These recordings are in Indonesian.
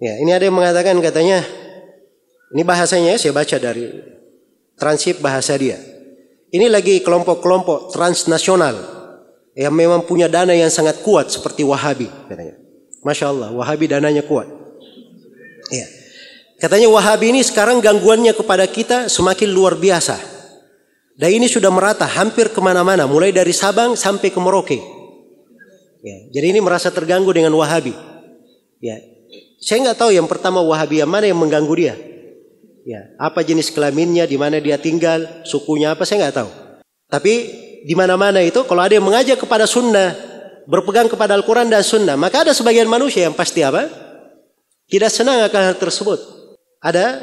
Ya, ini ada yang mengatakan katanya ini bahasanya ya, saya baca dari transkrip bahasa dia. Ini lagi kelompok-kelompok transnasional yang memang punya dana yang sangat kuat seperti Wahabi katanya. Masya Allah, Wahabi dananya kuat. Ya. Katanya Wahabi ini sekarang gangguannya kepada kita semakin luar biasa. Dan ini sudah merata hampir kemana-mana, mulai dari Sabang sampai ke Merauke. Ya, jadi ini merasa terganggu dengan Wahabi. Ya, saya nggak tahu yang pertama Wahabi yang mana yang mengganggu dia. Ya, apa jenis kelaminnya, di mana dia tinggal, sukunya apa saya nggak tahu. Tapi di mana-mana itu kalau ada yang mengajak kepada sunnah, berpegang kepada Al-Quran dan sunnah, maka ada sebagian manusia yang pasti apa? Tidak senang akan hal tersebut. Ada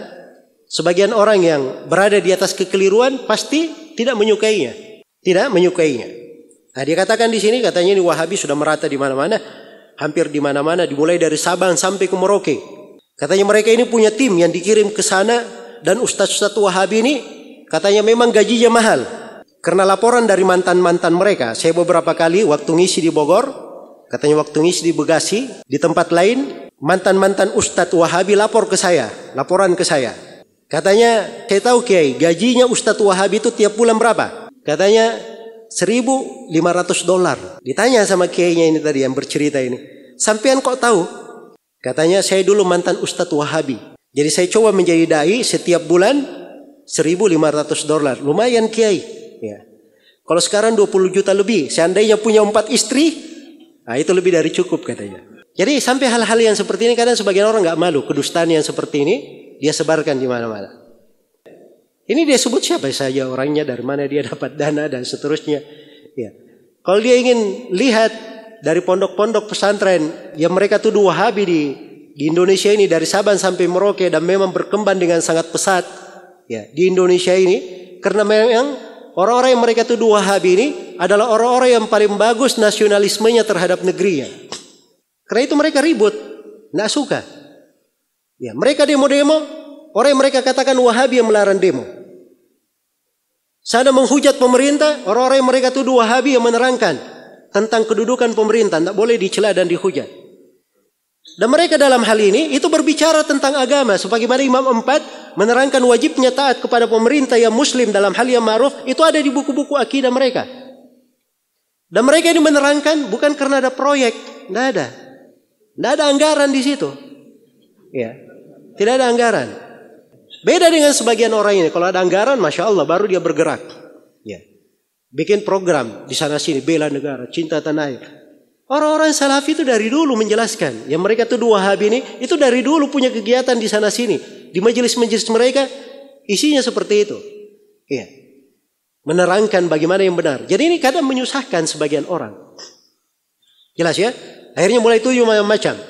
sebagian orang yang berada di atas kekeliruan pasti tidak menyukainya, tidak menyukainya. Nah, dia katakan di sini katanya ini Wahabi sudah merata di mana-mana hampir di mana-mana dimulai dari Sabang sampai ke Merauke. Katanya mereka ini punya tim yang dikirim ke sana dan ustadz-ustadz Wahabi ini katanya memang gajinya mahal. Karena laporan dari mantan-mantan mereka, saya beberapa kali waktu ngisi di Bogor, katanya waktu ngisi di Bekasi, di tempat lain, mantan-mantan Ustadz Wahabi lapor ke saya, laporan ke saya. Katanya, saya tahu Kiai, gajinya Ustadz Wahabi itu tiap bulan berapa? Katanya 1500 dolar. Ditanya sama kiainya ini tadi yang bercerita ini. Sampian kok tahu? Katanya saya dulu mantan Ustadz Wahabi. Jadi saya coba menjadi dai setiap bulan 1500 dolar. Lumayan kiai. Ya. Kalau sekarang 20 juta lebih, seandainya punya empat istri, nah itu lebih dari cukup katanya. Jadi sampai hal-hal yang seperti ini kadang sebagian orang nggak malu kedustaan yang seperti ini dia sebarkan di mana-mana. Ini dia sebut siapa saja orangnya, dari mana dia dapat dana dan seterusnya. Ya. Kalau dia ingin lihat dari pondok-pondok pesantren yang mereka tuduh Wahabi di di Indonesia ini dari Saban sampai Merauke dan memang berkembang dengan sangat pesat ya di Indonesia ini karena memang orang-orang yang mereka tuduh Wahabi ini adalah orang-orang yang paling bagus nasionalismenya terhadap negerinya. Karena itu mereka ribut, nggak suka. Ya, mereka demo-demo, orang yang mereka katakan Wahabi yang melarang demo. Sana menghujat pemerintah, orang-orang yang mereka tuduh Wahabi yang menerangkan tentang kedudukan pemerintah, tidak boleh dicela dan dihujat. Dan mereka dalam hal ini itu berbicara tentang agama sebagaimana Imam 4 menerangkan wajibnya taat kepada pemerintah yang muslim dalam hal yang ma'ruf itu ada di buku-buku akidah mereka. Dan mereka ini menerangkan bukan karena ada proyek, tidak ada. Tidak ada anggaran di situ. Ya. Tidak ada anggaran. Beda dengan sebagian orang ini. Kalau ada anggaran, masya Allah, baru dia bergerak. Ya. Bikin program di sana sini, bela negara, cinta tanah air. Orang-orang salafi itu dari dulu menjelaskan. Yang mereka tuh dua habi ini, itu dari dulu punya kegiatan di sana sini. Di majelis-majelis mereka, isinya seperti itu. ya, Menerangkan bagaimana yang benar. Jadi ini kadang menyusahkan sebagian orang. Jelas ya? Akhirnya mulai tujuh macam-macam.